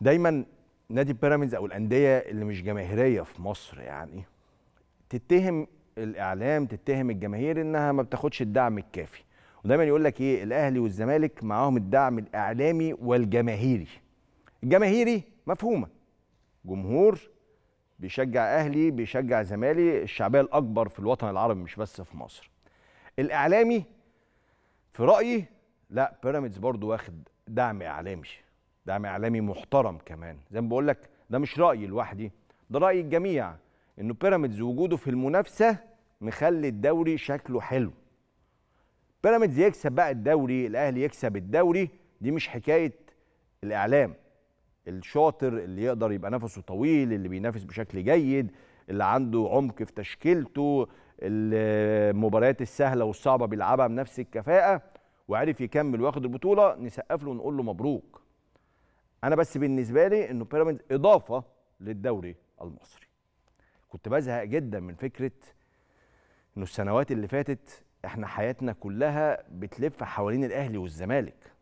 دايما نادي بيراميدز او الانديه اللي مش جماهيريه في مصر يعني تتهم الاعلام تتهم الجماهير انها ما بتاخدش الدعم الكافي ودايما يقول لك ايه الاهلي والزمالك معاهم الدعم الاعلامي والجماهيري الجماهيري مفهومه جمهور بيشجع اهلي بيشجع زمالي الشعبيه الاكبر في الوطن العربي مش بس في مصر الاعلامي في رايي لا بيراميدز برضو واخد دعم اعلامي دعم اعلامي محترم كمان زي ما بقول لك ده مش رايي لوحدي ده راي الجميع انه بيراميدز وجوده في المنافسه مخلي الدوري شكله حلو بيراميدز يكسب بقى الدوري الاهلي يكسب الدوري دي مش حكايه الاعلام الشاطر اللي يقدر يبقى نفسه طويل اللي بينافس بشكل جيد اللي عنده عمق في تشكيلته المباريات السهله والصعبه بيلعبها بنفس الكفاءه وعرف يكمل وياخد البطوله نسقف له ونقول له مبروك انا بس بالنسبه لي انه بيراميدز اضافه للدوري المصري كنت بزهق جدا من فكره انه السنوات اللي فاتت احنا حياتنا كلها بتلف حوالين الاهلي والزمالك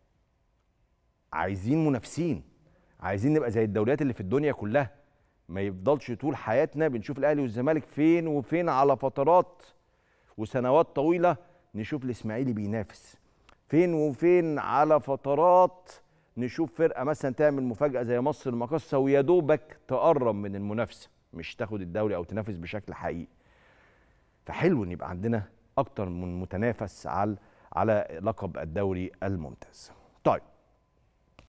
عايزين منافسين عايزين نبقى زي الدوريات اللي في الدنيا كلها ما يفضلش طول حياتنا بنشوف الاهلي والزمالك فين وفين على فترات وسنوات طويله نشوف الاسماعيلي بينافس فين وفين على فترات نشوف فرقه مثلا تعمل مفاجاه زي مصر المقصه ويا دوبك تقرب من المنافسه مش تاخد الدوري او تنافس بشكل حقيقي فحلو ان يبقى عندنا اكتر من متنافس على على لقب الدوري الممتاز طيب